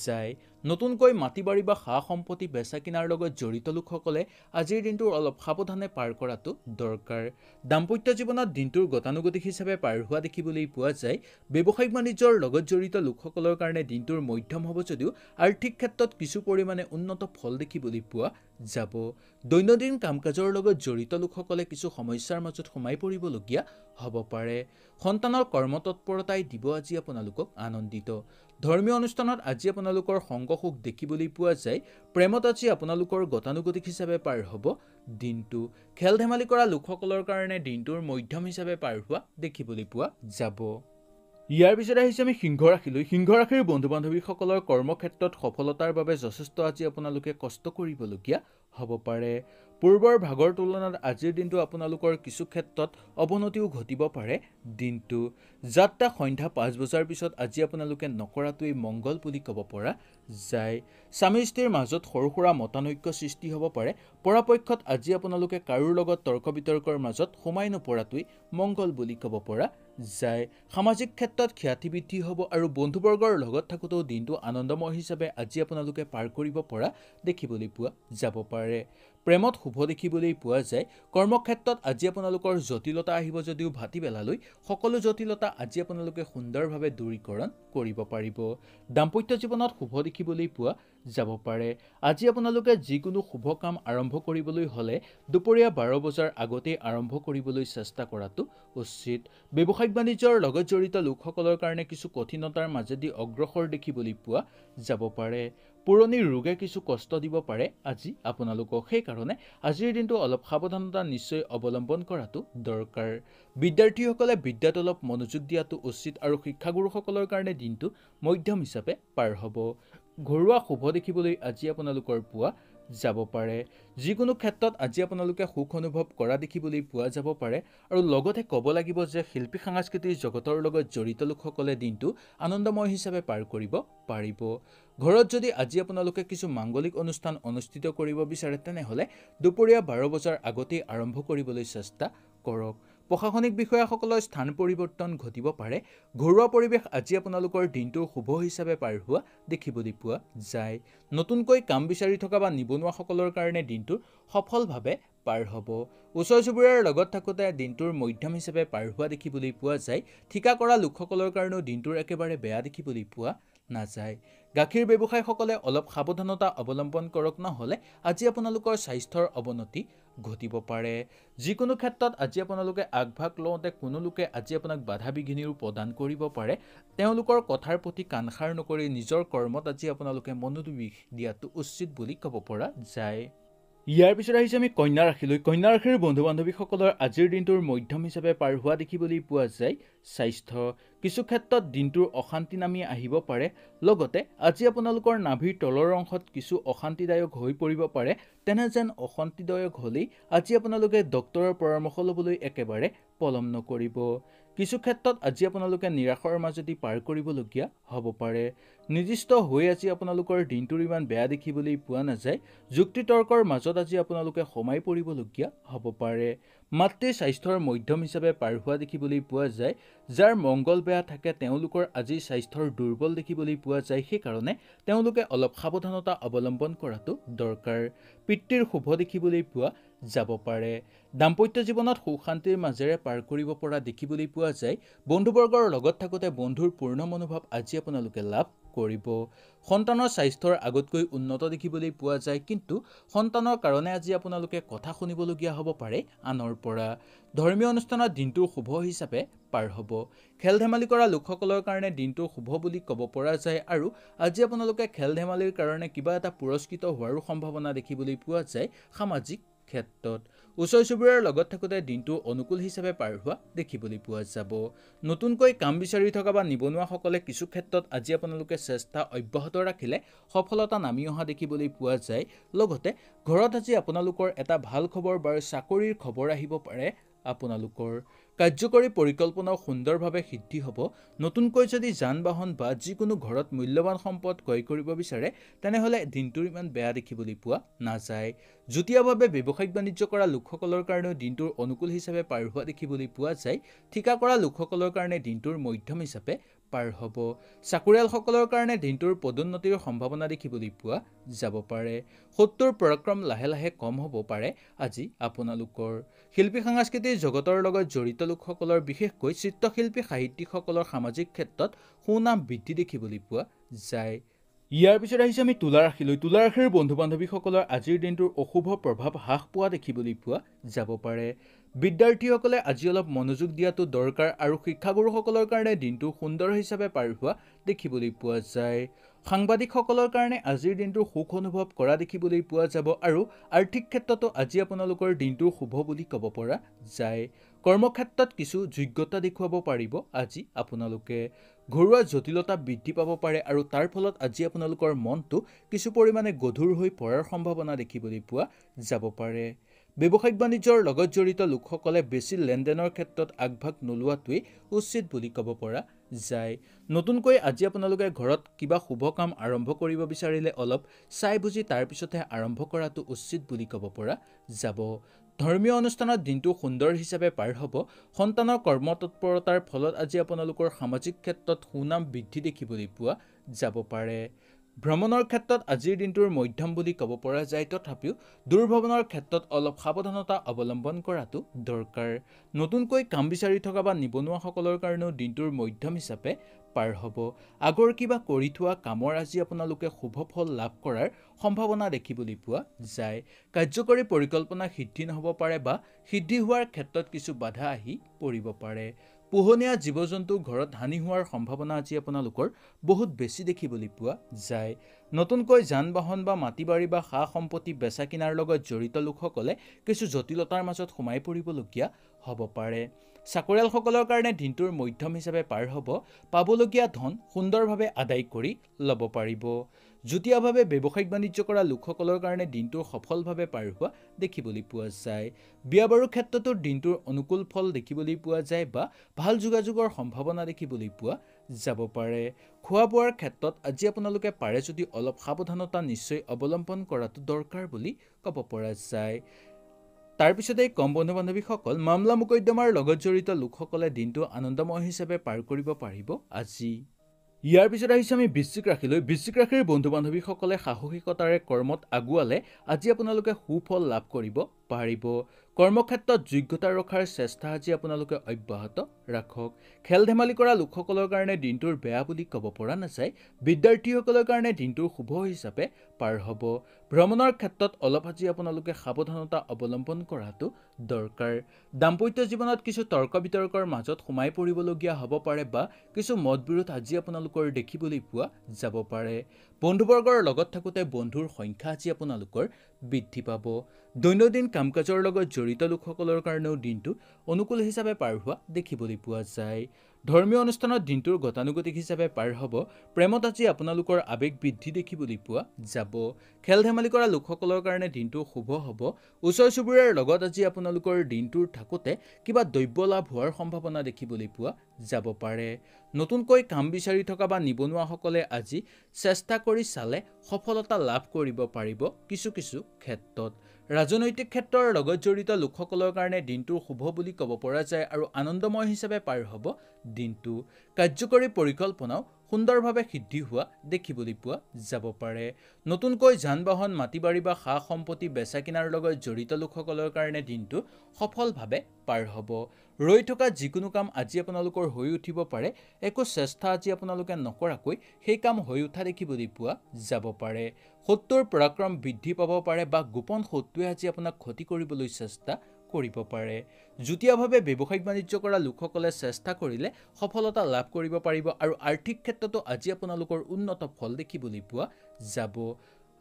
যায় নতুনকৈ মাটি বাৰী বা সা সম্পত্তি বেচা কিনাৰ লগত জড়িত লোকসকলে আজিৰ দিনটোৰ অলপ সাৱধানে পাৰ কৰাটো দৰকাৰ দাম্পত্য জীৱনত দিনটোৰ গতানুগতিক হিচাপে পাৰ হোৱা দেখিবলৈ পোৱা যায় ব্যৱসায়িক বাণিজ্যৰ লগত জড়িত লোকসকলৰ কাৰণে দিনটোৰ মধ্যম হ'ব যদিও আৰ্থিক ক্ষেত্ৰত কিছু পৰিমাণে উন্নত ফল দেখিবলৈ পোৱা যাব দৈনন্দিন কাম কাজৰ লগত জড়িত লোকসকলে কিছু সমস্যাৰ মাজত সোমাই পৰিবলগীয়া হ'ব পাৰে সন্তানৰ কৰ্মতৎপৰতাই দিব আজি আপোনালোকক আনন্দিত ধৰ্মীয় অনুষ্ঠানত আজি আপোনালোকৰ সংগসুখ দেখিবলৈ পোৱা যায় প্ৰেমত আজি আপোনালোকৰ গতানুগতিক হিচাপে পাৰ হ'ব দিনটো খেল ধেমালি কৰা লোকসকলৰ কাৰণে দিনটোৰ মধ্যম হিচাপে পাৰ হোৱা দেখিবলৈ পোৱা যাব ইয়াৰ পিছত আহিছে আমি সিংহ ৰাশিলৈ সিংহ ৰাশিৰ বন্ধু বান্ধৱীসকলৰ কৰ্মক্ষেত্ৰত সফলতাৰ বাবে যথেষ্ট আজি আপোনালোকে কষ্ট কৰিবলগীয়া হ'ব পাৰে পূৰ্বৰ ভাগৰ তুলনাত আজিৰ দিনটো আপোনালোকৰ কিছু ক্ষেত্ৰত অৱনতিও ঘটিব পাৰে দিনটো যাত্ৰা সন্ধ্যা পাঁচ বজাৰ পিছত আজি আপোনালোকে নকৰাটোৱেই মংগল বুলি ক'ব পৰা যায় স্বামী স্ত্ৰীৰ মাজত সৰু সুৰা মতানৈক্য সৃষ্টি হ'ব পাৰে পৰাপক্ষত আজি আপোনালোকে কাৰোৰ লগত তৰ্ক বিতৰ্কৰ মাজত সোমাই নপৰাটোৱেই মংগল বুলি ক'ব পৰা যায় সামাজিক ক্ষেত্ৰত খ্যাতি বৃদ্ধি হ'ব আৰু বন্ধুবৰ্গৰ লগত থাকোঁতেও দিনটো আনন্দময় হিচাপে আজি আপোনালোকে পাৰ কৰিব পৰা দেখিবলৈ পোৱা যাব পাৰে প্ৰেমত শুভ দেখিবলৈ পোৱা যায় কৰ্মক্ষেত্ৰত আজি আপোনালোকৰ জটিলতা আহিব যদিও ভাতিবেলালৈ সকলো জটিলতা আজি আপোনালোকে সুন্দৰভাৱে দূৰীকৰণ কৰিব পাৰিব দাম্পত্য জীৱনত শুভ দেখিবলৈ পোৱা যাব পাৰে আজি আপোনালোকে যিকোনো শুভ কাম আৰম্ভ কৰিবলৈ হ'লে দুপৰীয়া বাৰ বজাৰ আগতেই আৰম্ভ কৰিবলৈ চেষ্টা কৰাটো উচিত ব্যৱসায়িক বাণিজ্যৰ লগত জড়িত লোকসকলৰ কাৰণে কিছু কঠিনতাৰ মাজেদি অগ্ৰসৰ দেখিবলৈ পোৱা যাব পাৰে পুৰণি ৰোগে কিছু কষ্ট দিব পাৰে আজি আপোনালোকক সেইকাৰণে আজিৰ দিনটো অলপ সাৱধানতা নিশ্চয় অৱলম্বন কৰাটো দৰকাৰ বিদ্যাৰ্থীসকলে বিদ্যাত অলপ মনোযোগ দিয়াটো উচিত আৰু শিক্ষাগুৰুসকলৰ কাৰণে দিনটো মধ্যম হিচাপে পাৰ হ'ব ঘৰুৱা শুভ দেখিবলৈ আজি আপোনালোকৰ পোৱা যাব পাৰে যিকোনো ক্ষেত্ৰত আজি আপোনালোকে সুখ অনুভৱ কৰা দেখিবলৈ পোৱা যাব পাৰে আৰু লগতে ক'ব লাগিব যে শিল্পী সাংস্কৃতিৰ জগতৰ লগত জড়িত লোকসকলে দিনটো আনন্দময় হিচাপে পাৰ কৰিব পাৰিব ঘৰত যদি আজি আপোনালোকে কিছু মাংগলিক অনুষ্ঠান অনুষ্ঠিত কৰিব বিচাৰে তেনেহ'লে দুপৰীয়া বাৰ বজাৰ আগতেই আৰম্ভ কৰিবলৈ চেষ্টা কৰক প্ৰশাসনিক বিষয়াসকলৰ স্থান পৰিৱৰ্তন ঘটিব পাৰে ঘৰুৱা পৰিৱেশ আজি আপোনালোকৰ দিনটো শুভ হিচাপে পাৰ হোৱা দেখিবলৈ পোৱা যায় নতুনকৈ কাম বিচাৰি থকা বা নিবনুৱাসকলৰ কাৰণে দিনটোৰ সফলভাৱে পাৰ হ'ব ওচৰ চুবুৰীয়াৰ লগত থাকোঁতে দিনটোৰ মধ্যম হিচাপে পাৰ হোৱা দেখিবলৈ পোৱা যায় ঠিকা কৰা লোকসকলৰ কাৰণেও দিনটোৰ একেবাৰে বেয়া দেখিবলৈ পোৱা নাযায় গাখীৰ ব্যৱসায়ীসকলে অলপ সাৱধানতা অৱলম্বন কৰক নহ'লে আজি আপোনালোকৰ স্বাস্থ্যৰ অৱনতি ঘটিব পাৰে যিকোনো ক্ষেত্ৰত আজি আপোনালোকে আগভাগ লওঁতে কোনো লোকে আজি আপোনাক বাধা বিঘিনিও প্ৰদান কৰিব পাৰে তেওঁলোকৰ কথাৰ প্ৰতি কাণসাৰ নকৰি নিজৰ কৰ্মত আজি আপোনালোকে মনোনিৱেশ দিয়াটো উচিত বুলি ক'ব পৰা যায় ইয়াৰ পিছত আহিছে আমি কন্যা ৰাশিলৈ কন্যা ৰাশিৰ বন্ধু বান্ধৱীসকলৰ আজিৰ দিনটোৰ মধ্যম হিচাপে পাৰ হোৱা দেখিবলৈ পোৱা যায় স্বাস্থ্য কিছু ক্ষেত্ৰত দিনটোৰ অশান্তি নামি আহিব পাৰে লগতে আজি আপোনালোকৰ নাভিৰ তলৰ অংশত কিছু অশান্তিদায়ক হৈ পৰিব পাৰে তেনে যেন অশান্তিদায়ক হ'লেই আজি আপোনালোকে ডক্তৰৰ পৰামৰ্শ ল'বলৈ একেবাৰে পলম নকৰিব কিছু ক্ষেত্ৰত আজি আপোনালোকে নিৰাশৰ মাজেদি পাৰ কৰিবলগীয়া হ'ব পাৰে নিৰ্দিষ্ট হৈ আজি আপোনালোকৰ দিনটোৰ ইমান বেয়া দেখিবলৈ পোৱা নাযায় যুক্তিতৰ্কৰ মাজত আজি আপোনালোকে সোমাই পৰিবলগীয়া হ'ব পাৰে মাতৃ স্বাস্থ্যৰ মধ্যম হিচাপে পাৰ হোৱা দেখিবলৈ পোৱা যায় যাৰ মংগল বেয়া থাকে তেওঁলোকৰ আজি স্বাস্থ্যৰ দুৰ্বল দেখিবলৈ পোৱা যায় সেইকাৰণে তেওঁলোকে অলপ সাৱধানতা অৱলম্বন কৰাটো দৰকাৰ পিতৃৰ শুভ দেখিবলৈ পোৱা যাব পাৰে দাম্পত্য জীৱনত শান্তিৰ মাজেৰে পাৰ কৰিব পৰা দেখিবলৈ পোৱা যায় বন্ধুবৰ্গৰ লগত থাকোঁতে বন্ধুৰ পূৰ্ণ মনোভাৱ আজি আপোনালোকে লাভ কৰিব সন্তানৰ স্বাস্থ্যৰ আগতকৈ উন্নত দেখিবলৈ পোৱা যায় কিন্তু সন্তানৰ কাৰণে আজি আপোনালোকে কথা শুনিবলগীয়া হ'ব পাৰে আনৰ পৰা ধৰ্মীয় অনুষ্ঠানত দিনটোৰ শুভ হিচাপে পাৰ হ'ব খেল ধেমালি কৰা লোকসকলৰ কাৰণে দিনটোৰ শুভ বুলি ক'ব পৰা যায় আৰু আজি আপোনালোকে খেল ধেমালিৰ কাৰণে কিবা এটা পুৰস্কৃত হোৱাৰো সম্ভাৱনা দেখিবলৈ পোৱা যায় সামাজিক ক্ষেত্ৰত ওচৰ চুবুৰীয়াৰ লগত থাকোঁতে দিনটো অনুকূল হিচাপে পাৰ হোৱা দেখিবলৈ পোৱা যাব নতুনকৈ কাম বিচাৰি থকা বা নিবনুৱাসকলে কিছু ক্ষেত্ৰত আজি আপোনালোকে চেষ্টা অব্যাহত ৰাখিলে সফলতা নামি অহা দেখিবলৈ পোৱা যায় লগতে ঘৰত আজি আপোনালোকৰ এটা ভাল খবৰ বাৰু চাকৰিৰ খবৰ আহিব পাৰে আপোনালোকৰ কাৰ্যকৰী পৰিকল্পনাও সুন্দৰভাৱে সিদ্ধি হ'ব নতুনকৈ যদি যান বাহন বা যিকোনো ঘৰত মূল্যৱান সম্পদ ক্ৰয় কৰিব বিচাৰে তেনেহ'লে দিনটোৰ ইমান বেয়া দেখিবলৈ পোৱা নাযায় যুটীয়াভাৱে ব্যৱসায়িক বাণিজ্য কৰা লোকসকলৰ কাৰণেও দিনটোৰ অনুকূল হিচাপে পাৰ হোৱা দেখিবলৈ পোৱা যায় ঠিকা কৰা লোকসকলৰ কাৰণে দিনটোৰ মধ্যম হিচাপে পাৰ হ'ব চাকৰিয়ালসকলৰ কাৰণে দিনটোৰ পদোন্নতিৰ সম্ভাৱনা দেখিবলৈ পোৱা যাব পাৰে সত্তৰ পৰাক্ৰম লাহে লাহে কম হ'ব পাৰে আজি আপোনালোকৰ শিল্পী সাংস্কৃতিৰ জগতৰ লগত জড়িত লোকসকলৰ বিশেষকৈ চিত্ৰশিল্পী সাহিত্যিকসকলৰ সামাজিক ক্ষেত্ৰত সুনাম বৃদ্ধি দেখিবলৈ পোৱা যায় ইয়াৰ পিছত আহিছে আমি তুলা ৰাশিলৈ তুলা ৰাশিৰ বন্ধু বান্ধৱীসকলৰ আজিৰ দিনটোৰ অশুভ প্ৰভাৱ হ্ৰাস পোৱা দেখিবলৈ পোৱা যাব পাৰে বিদ্যাৰ্থীসকলে আজি অলপ মনোযোগ দিয়াটো দৰকাৰ আৰু শিক্ষাগুৰুসকলৰ কাৰণে দিনটো সুন্দৰ হিচাপে পাৰ হোৱা দেখিবলৈ পোৱা যায় সাংবাদিকসকলৰ কাৰণে আজিৰ দিনটো সুখ অনুভৱ কৰা দেখিবলৈ পোৱা যাব আৰু আৰ্থিক ক্ষেত্ৰতো আজি আপোনালোকৰ দিনটো শুভ বুলি ক'ব পৰা যায় কৰ্মক্ষেত্ৰত কিছু যোগ্যতা দেখুৱাব পাৰিব আজি আপোনালোকে ঘৰুৱা জটিলতা বৃদ্ধি পাব পাৰে আৰু তাৰ ফলত আজি আপোনালোকৰ মনটো কিছু পৰিমাণে গধুৰ হৈ পৰাৰ সম্ভাৱনা দেখিবলৈ পোৱা যাব পাৰে ব্যৱসায়িক বাণিজ্যৰ লগত জড়িত লোকসকলে বেছি লেনদেনৰ ক্ষেত্ৰত আগভাগ নোলোৱাটোৱেই উচিত বুলি ক'ব পৰা যায় নতুনকৈ আজি আপোনালোকে ঘৰত কিবা শুভ কাম আৰম্ভ কৰিব বিচাৰিলে অলপ চাই বুজি তাৰ পিছতহে আৰম্ভ কৰাটো উচিত বুলি ক'ব পৰা যাব ধৰ্মীয় অনুষ্ঠানত দিনটো সুন্দৰ হিচাপে পাৰ হ'ব সন্তানৰ কৰ্মতৎপৰতাৰ ফলত আজি আপোনালোকৰ সামাজিক ক্ষেত্ৰত সুনাম বৃদ্ধি দেখিবলৈ পোৱা যাব পাৰে ভ্ৰমণৰ ক্ষেত্ৰত আজিৰ দিনটোৰ মধ্যম বুলি ক'ব পৰা যায় তথাপিও দুৰ্ভ্ৰমণৰ ক্ষেত্ৰত অলপ সাৱধানতা অৱলম্বন কৰাটো দৰকাৰ নতুনকৈ কাম বিচাৰি থকা বা নিবনুৱাসকলৰ কাৰণেও দিনটোৰ মধ্যম হিচাপে পাৰ হ'ব আগৰ কিবা কৰি থোৱা কামৰ আজি আপোনালোকে শুভ ফল লাভ কৰাৰ সম্ভাৱনা দেখিবলৈ পোৱা যায় কাৰ্যকৰী পৰিকল্পনা সিদ্ধি নহ'ব পাৰে বা সিদ্ধি হোৱাৰ ক্ষেত্ৰত কিছু বাধা আহি পৰিব পাৰে পোহনীয়া জীৱ জন্তু ঘৰত হানি হোৱাৰ সম্ভাৱনা আজি আপোনালোকৰ বহুত বেছি দেখিবলৈ পোৱা যায় নতুনকৈ যান বাহন বা মাটি বাৰী বা সা সম্পত্তি বেচা কিনাৰ লগত জড়িত লোকসকলে কিছু জটিলতাৰ মাজত সোমাই পৰিবলগীয়া হ'ব পাৰে চাকৰিয়ালসকলৰ কাৰণে দিনটোৰ মধ্যম হিচাপে পাৰ হ'ব পাবলগীয়া ধন সুন্দৰভাৱে আদায় কৰি ল'ব পাৰিব যুটীয়াভাৱে ব্যৱসায়িক বাণিজ্য কৰা লোকসকলৰ কাৰণে দিনটোৰ সফলভাৱে পাৰ হোৱা দেখিবলৈ পোৱা যায় বিয়া বাৰুৰ ক্ষেত্ৰতো দিনটোৰ অনুকূল ফল দেখিবলৈ পোৱা যায় বা ভাল যোগাযোগৰ সম্ভাৱনা দেখিবলৈ পোৱা যাব পাৰে খোৱা বোৱাৰ ক্ষেত্ৰত আজি আপোনালোকে পাৰে যদি অলপ সাৱধানতা নিশ্চয় অৱলম্বন কৰাটো দৰকাৰ বুলি ক'ব পৰা যায় তাৰপিছতেই কম বন্ধু বান্ধৱীসকল মামলা মোকদ্যমাৰ লগত জড়িত লোকসকলে দিনটো আনন্দময় হিচাপে পাৰ কৰিব পাৰিব আজি ইয়াৰ পিছত আহিছোঁ আমি বৃশ্চিক ৰাশিলৈ বৃশ্চিক ৰাশিৰ বন্ধু বান্ধৱীসকলে সাহসিকতাৰে কৰ্মত আগুৱালে আজি আপোনালোকে সুফল লাভ কৰিব পাৰিব কৰ্মক্ষেত্ৰত যোগ্যতা ৰখাৰ চেষ্টা আজি আপোনালোকে অব্যাহত ৰাখক খেল ধেমালি কৰা লোকসকলৰ কাৰণে দিনটোৰ বেয়া বুলি ক'ব পৰা নাযায় বিদ্যাৰ্থীসকলৰ কাৰণে দিনটোৰ শুভ হিচাপে পাৰ হ'ব ভ্ৰমণৰ ক্ষেত্ৰত অলপ আজি আপোনালোকে সাৱধানতা অৱলম্বন কৰাটো দৰকাৰ দাম্পত্য জীৱনত কিছু তৰ্ক বিতৰ্কৰ মাজত সোমাই পৰিবলগীয়া হ'ব পাৰে বা কিছু মত বিৰোধ আজি আপোনালোকৰ দেখিবলৈ পোৱা যাব পাৰে বন্ধুবৰ্গৰ লগত থাকোঁতে বন্ধুৰ সংখ্যা আজি আপোনালোকৰ বৃদ্ধি পাব দৈনন্দিন কাম কাজৰ লগত জড়িত লোকসকলৰ কাৰণেও দিনটো অনুকূল হিচাপে পাৰ হোৱা দেখিবলৈ পোৱা যায় ধৰ্মীয় অনুষ্ঠানত দিনটোৰ গতানুগতিক হিচাপে পাৰ হ'ব প্ৰেমত আজি আপোনালোকৰ আৱেগ বৃদ্ধি দেখিবলৈ পোৱা যাব খেল ধেমালি কৰা লোকসকলৰ কাৰণে দিনটো শুভ হ'ব ওচৰ চুবুৰীয়াৰ লগত আজি আপোনালোকৰ দিনটোৰ থাকোঁতে কিবা দ্ৰব্য লাভ হোৱাৰ সম্ভাৱনা দেখিবলৈ পোৱা যাব পাৰে নতুনকৈ কাম বিচাৰি থকা বা নিবনুৱাসকলে আজি চেষ্টা কৰি চালে সফলতা লাভ কৰিব পাৰিব কিছু কিছু ক্ষেত্ৰত ৰাজনৈতিক ক্ষেত্ৰৰ লগত জড়িত লোকসকলৰ কাৰণে দিনটো শুভ বুলি ক'ব পৰা যায় আৰু আনন্দময় হিচাপে পাৰ হ'ব দিনটো কাৰ্যকৰী পৰিকল্পনাও সুন্দৰভাৱে সিদ্ধি হোৱা দেখিবলৈ পোৱা যাব পাৰে নতুনকৈ যান বাহন মাটি বাৰী বা সা সম্পত্তি বেচা কিনাৰ লগত জড়িত লোকসকলৰ কাৰণে দিনটো সফলভাৱে পাৰ হ'ব ৰৈ থকা যিকোনো কাম আজি আপোনালোকৰ হৈ উঠিব পাৰে একো চেষ্টা আজি আপোনালোকে নকৰাকৈ সেই কাম হৈ উঠা দেখিবলৈ পোৱা যাব পাৰে সত্যৰ পৰাক্ৰম বৃদ্ধি পাব পাৰে বা গোপন সত্যই আজি আপোনাক ক্ষতি কৰিবলৈ চেষ্টা কৰিব পাৰে যুটীয়াভাৱে ব্যৱসায়িক বাণিজ্য কৰা লোকসকলে চেষ্টা কৰিলে সফলতা লাভ কৰিব পাৰিব আৰু আৰ্থিক ক্ষেত্ৰতো আজি আপোনালোকৰ উন্নত ফল দেখিবলৈ পোৱা যাব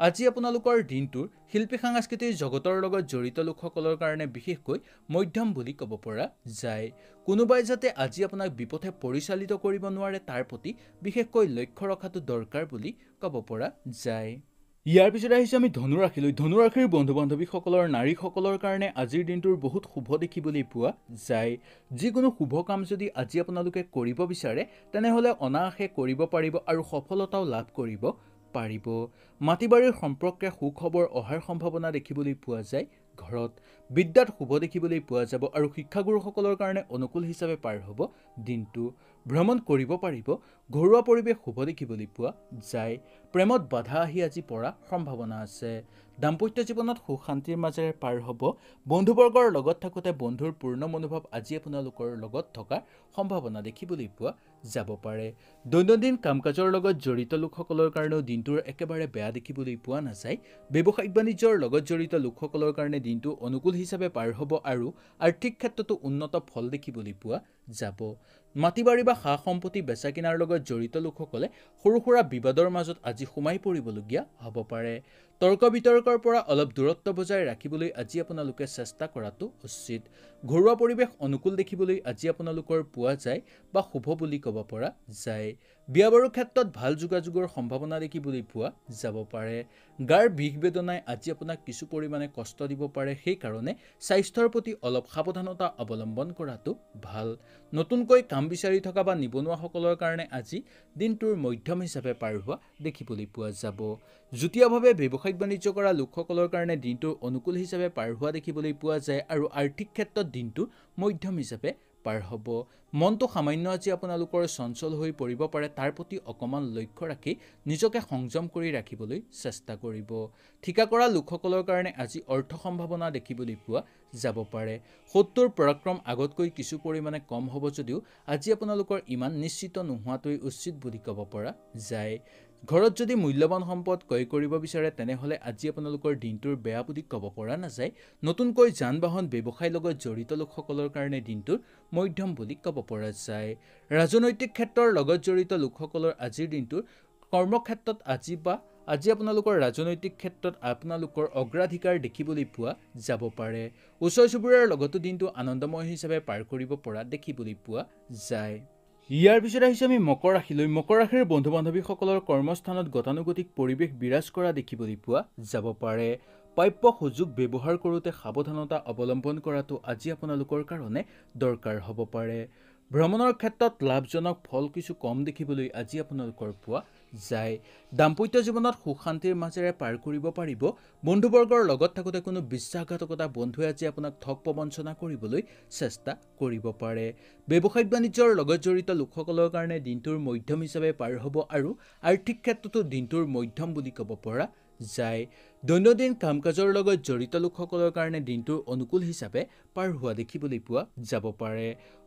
আজি আপোনালোকৰ দিনটোৰ শিল্পী সাংস্কৃতিৰ জগতৰ লগত জড়িত লোকসকলৰ কাৰণে বিশেষকৈ মধ্যম বুলি ক'ব পৰা যায় কোনোবাই যাতে আজি আপোনাক বিপথে পৰিচালিত কৰিব নোৱাৰে তাৰ প্ৰতি বিশেষকৈ লক্ষ্য ৰখাটো দৰকাৰ বুলি ক'ব পৰা যায় ইয়াৰ পিছত আহিছোঁ আমি ধনুৰাশিলৈ ধনুৰাশিৰ বন্ধু বান্ধৱীসকলৰ নাৰীসকলৰ কাৰণে আজিৰ দিনটোৰ বহুত শুভ দেখিবলৈ পোৱা যায় যিকোনো শুভ কাম যদি আজি আপোনালোকে কৰিব বিচাৰে তেনেহ'লে অনায়াসে কৰিব পাৰিব আৰু সফলতাও লাভ কৰিব পাৰিব মাটি বাৰীৰ সম্পৰ্কে সুখবৰ অহাৰ সম্ভাৱনা দেখিবলৈ পোৱা যায় ঘৰত বিদ্যাত শুভ দেখিবলৈ পোৱা যাব আৰু শিক্ষাগুৰুসকলৰ কাৰণে অনুকূল হিচাপে পাৰ হ'ব দিনটো ভ্ৰমণ কৰিব পাৰিব ঘৰুৱা পৰিৱেশ শুভ দেখিবলৈ পোৱা যায় প্ৰেমত বাধা আহি আজি পৰা সম্ভাৱনা আছে দাম্পত্য জীৱনত সুখ শান্তিৰ মাজেৰে পাৰ হ'ব বন্ধুবৰ্গৰ লগত থাকোঁতে বন্ধুৰ পূৰ্ণ মনোভাৱ আজি আপোনালোকৰ লগত থকাৰ সম্ভাৱনা দেখিবলৈ পোৱা যাব পাৰে দৈনন্দিন কাম কাজৰ লগত জড়িত লোকসকলৰ কাৰণেও দিনটোৰ একেবাৰে বেয়া দেখিবলৈ পোৱা নাযায় ব্যৱসায়িক বাণিজ্যৰ লগত জড়িত লোকসকলৰ কাৰণে দিনটো অনুকূল হিচাপে পাৰ হ'ব আৰু আৰ্থিক ক্ষেত্ৰতো উন্নত ফল দেখিবলৈ পোৱা যাব মাটি বাৰী বা সা সম্পত্তি বেচা কিনাৰ লগত জড়িত লোকসকলে সৰু সুৰা বিবাদৰ মাজত আজি সোমাই পৰিবলগীয়া হ'ব পাৰে তৰ্ক বিতৰ্কৰ পৰা অলপ দূৰত্ব বজাই ৰাখিবলৈ আজি আপোনালোকে চেষ্টা কৰাটো উচিত ঘৰুৱা পৰিৱেশ অনুকূল দেখিবলৈ আজি আপোনালোকৰ পোৱা যায় বা শুভ বুলি ক'ব পৰা যায় বিয়া বাৰুৰ ক্ষেত্ৰত ভাল যোগাযোগৰ সম্ভাৱনা দেখিবলৈ পোৱা যাব পাৰে গাৰ বিষ বেদনাই আজি আপোনাক কিছু পৰিমাণে কষ্ট দিব পাৰে সেইকাৰণে স্বাস্থ্যৰ প্ৰতি অলপ সাৱধানতা অৱলম্বন কৰাটো ভাল নতুনকৈ কাম বিচাৰি থকা বা নিবনুৱাসকলৰ কাৰণে আজি দিনটোৰ মধ্যম হিচাপে পাৰ হোৱা দেখিবলৈ পোৱা যাব যুটীয়াভাৱে ব্যৱসায়িক বাণিজ্য কৰা লোকসকলৰ কাৰণে দিনটোৰ অনুকূল হিচাপে পাৰ হোৱা দেখিবলৈ পোৱা যায় আৰু আৰ্থিক ক্ষেত্ৰত দিনটো মধ্যম হিচাপে পাৰ হ'ব মনটো সামান্য আজি আপোনালোকৰ চঞ্চল হৈ পৰিব পাৰে তাৰ প্ৰতি অকণমান লক্ষ্য ৰাখি নিজকে সংযম কৰি ৰাখিবলৈ চেষ্টা কৰিব ঠিকা কৰা লোকসকলৰ কাৰণে আজি অৰ্থ সম্ভাৱনা দেখিবলৈ পোৱা যাব পাৰে সত্তৰ পৰাক্ৰম আগতকৈ কিছু পৰিমাণে কম হ'ব যদিও আজি আপোনালোকৰ ইমান নিশ্চিত নোহোৱাটোৱেই উচিত বুলি ক'ব পৰা যায় ঘৰত যদি মূল্যৱান সম্পদ ক্ৰয় কৰিব বিচাৰে তেনেহ'লে আজি আপোনালোকৰ দিনটোৰ বেয়া বুলি ক'ব পৰা নাযায় নতুনকৈ যান বাহন ব্যৱসায়ৰ লগত জড়িত লোকসকলৰ কাৰণে দিনটোৰ মধ্যম বুলি ক'ব পৰা যায় ৰাজনৈতিক ক্ষেত্ৰৰ লগত জড়িত লোকসকলৰ আজিৰ দিনটোৰ কৰ্মক্ষেত্ৰত আজি বা আজি আপোনালোকৰ ৰাজনৈতিক ক্ষেত্ৰত আপোনালোকৰ অগ্ৰাধিকাৰ দেখিবলৈ পোৱা যাব পাৰে ওচৰ চুবুৰীয়াৰ লগতো দিনটো আনন্দময় হিচাপে পাৰ কৰিব পৰা দেখিবলৈ পোৱা যায় ইয়াৰ পিছত আহিছোঁ আমি মকৰ ৰাশিলৈ মকৰ ৰাশিৰ বন্ধু বান্ধৱীসকলৰ কৰ্মস্থানত গতানুগতিক পৰিৱেশ বিৰাজ কৰা দেখিবলৈ পোৱা যাব পাৰে প্ৰাপ্য সুযোগ ব্যৱহাৰ কৰোঁতে সাৱধানতা অৱলম্বন কৰাটো আজি আপোনালোকৰ কাৰণে দৰকাৰ হ'ব পাৰে ভ্ৰমণৰ ক্ষেত্ৰত লাভজনক ফল কিছু কম দেখিবলৈ আজি আপোনালোকৰ পোৱা যায় দাম্পত্য জীৱনত সুখ শান্তিৰ মাজেৰে পাৰ কৰিব পাৰিব বন্ধুবৰ্গৰ লগত থাকোঁতে কোনো বিশ্বাসঘাতকতা বন্ধুৱে আজি আপোনাক ঠগ প্ৰবঞ্চনা কৰিবলৈ চেষ্টা কৰিব পাৰে ব্যৱসায়িক বাণিজ্যৰ লগত জড়িত লোকসকলৰ কাৰণে দিনটোৰ মধ্যম হিচাপে পাৰ হ'ব আৰু আৰ্থিক ক্ষেত্ৰতো দিনটোৰ মধ্যম বুলি ক'ব পৰা যায় দৈনন্দিন কাম কাজৰ লগত জড়িত লোকসকলৰ কাৰণে দিনটোৰ অনুকূল হিচাপে পাৰ হোৱা দেখিবলৈ পোৱা যাব পাৰে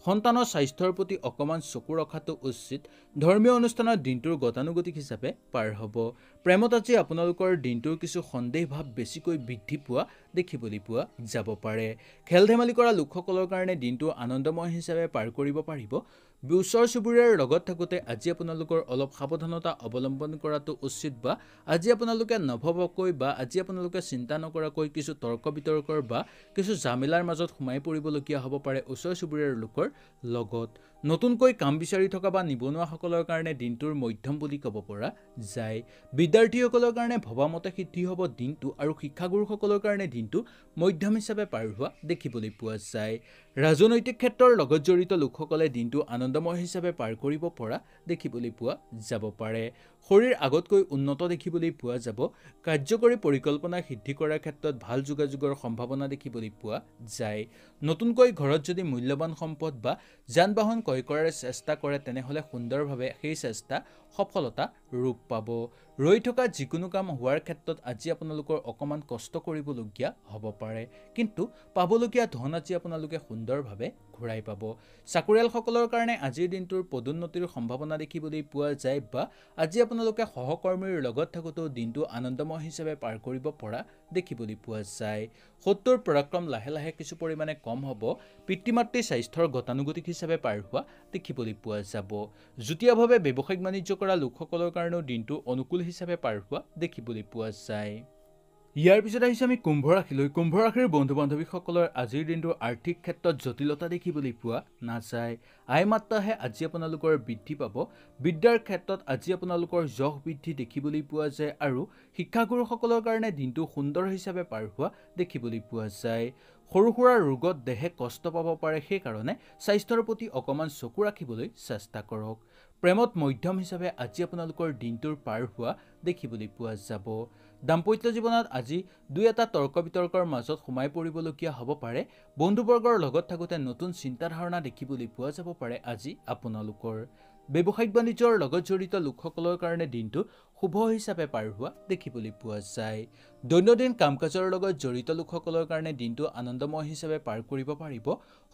সন্তানৰ স্বাস্থ্যৰ প্ৰতি অকণমান চকু ৰখাটো উচিত ধৰ্মীয় অনুষ্ঠানৰ দিনটোৰ গতানুগতিক হিচাপে পাৰ হ'ব প্ৰেমত আজি আপোনালোকৰ দিনটোৰ কিছু সন্দেহ ভাৱ বেছিকৈ বৃদ্ধি পোৱা দেখিবলৈ পোৱা যাব পাৰে খেল ধেমালি কৰা লোকসকলৰ কাৰণে দিনটো আনন্দময় হিচাপে পাৰ কৰিব পাৰিব ওচৰ চুবুৰীয়াৰ লগত থাকোঁতে আজি আপোনালোকৰ অলপ সাৱধানতা অৱলম্বন কৰাটো উচিত বা আজি আপোনালোকে নভবাকৈ বা আজি আপোনালোকে চিন্তা নকৰাকৈ কিছু তৰ্ক বিতৰ্কৰ বা কিছু জামিলাৰ মাজত সোমাই পৰিবলগীয়া হ'ব পাৰে ওচৰ চুবুৰীয়াৰ লোকৰ লগত নতুনকৈ কাম বিচাৰি থকা বা নিবনুৱাসকলৰ কাৰণে দিনটোৰ মধ্যম বুলি ক'ব পৰা যায় বিদ্যাৰ্থীসকলৰ কাৰণে ভবামতে সিদ্ধি হ'ব দিনটো আৰু শিক্ষাগুৰুসকলৰ কাৰণে দিনটো মধ্যম হিচাপে পাৰ হোৱা দেখিবলৈ পোৱা যায় ৰাজনৈতিক ক্ষেত্ৰৰ লগত জড়িত লোকসকলে দিনটো আনন্দময় হিচাপে পাৰ কৰিব পৰা দেখিবলৈ পোৱা যাব পাৰে শৰীৰ আগতকৈ উন্নত দেখিবলৈ পোৱা যাব কাৰ্যকৰী পৰিকল্পনা সিদ্ধি কৰাৰ ক্ষেত্ৰত ভাল যোগাযোগৰ সম্ভাৱনা দেখিবলৈ পোৱা যায় নতুনকৈ ঘৰত যদি মূল্যৱান সম্পদ বা যান বাহন ক্ৰয় কৰাৰ চেষ্টা কৰে তেনেহ'লে সুন্দৰভাৱে সেই চেষ্টা সফলতা ৰূপ পাব ৰৈ থকা যিকোনো কাম হোৱাৰ ক্ষেত্ৰত আজি আপোনালোকৰ অকণমান কষ্ট কৰিবলগীয়া হ'ব পাৰে কিন্তু পাবলগীয়া ধন আজি আপোনালোকে সুন্দৰভাৱে ঘূৰাই পাব চাকৰিয়ালসকলৰ কাৰণে আজিৰ দিনটোৰ পদোন্নতিৰ সম্ভাৱনা দেখিবলৈ পোৱা যায় বা আজি আপোনালোকে সহকৰ্মীৰ লগত থাকোঁতেও দিনটো আনন্দময় হিচাপে পাৰ কৰিব পৰা দেখিবলৈ পোৱা যায় সত্তৰ পৰাক্ৰম লাহে লাহে কিছু পৰিমাণে কম হ'ব পিতৃ মাতৃ স্বাস্থ্যৰ গতানুগতিক হিচাপে পাৰ হোৱা দেখিবলৈ পোৱা যাব যুটীয়াভাৱে ব্যৱসায়িক বাণিজ্য কৰা লোকসকলৰ কাৰণেও দিনটো অনুকূল হিচাপে পাৰ হোৱা দেখিবলৈ পোৱা যায় ইয়াৰ পিছত আহিছোঁ আমি কুম্ভ ৰাশিলৈ কুম্ভ ৰাশিৰ বন্ধু বান্ধৱীসকলৰ আজিৰ দিনটো আৰ্থিক ক্ষেত্ৰত জটিলতা দেখিবলৈ পোৱা নাযায় আয় মাত্ৰাহে আজি আপোনালোকৰ বৃদ্ধি পাব বিদ্যাৰ ক্ষেত্ৰত আজি আপোনালোকৰ যশ বৃদ্ধি দেখিবলৈ পোৱা যায় আৰু শিক্ষাগুৰুসকলৰ কাৰণে দিনটো সুন্দৰ হিচাপে পাৰ হোৱা দেখিবলৈ পোৱা যায় সৰু সুৰা ৰোগত দেহে কষ্ট পাব পাৰে সেইকাৰণে স্বাস্থ্যৰ প্ৰতি অকণমান চকু ৰাখিবলৈ চেষ্টা কৰক প্ৰেমত মধ্যম হিচাপে আজি আপোনালোকৰ দিনটোৰ পাৰ হোৱা দেখিবলৈ পোৱা যাব দাম্পত্য জীৱনত আজি দুই এটা তৰ্ক বিতৰ্কৰ মাজত সোমাই পৰিবলগীয়া হ'ব পাৰে বন্ধুবৰ্গৰ লগত থাকোঁতে নতুন চিন্তা ধাৰণা দেখিবলৈ পোৱা যাব পাৰে আজি আপোনালোকৰ ব্যৱসায়িক বাণিজ্যৰ লগত জড়িত লোকসকলৰ কাৰণে দিনটো শুভ হিচাপে পাৰ হোৱা দেখিবলৈ পোৱা যায় দৈনন্দিন কাম কাজৰ লগত জড়িত লোকসকলৰ কাৰণে দিনটো আনন্দময় হিচাপে পাৰ কৰিব পাৰিব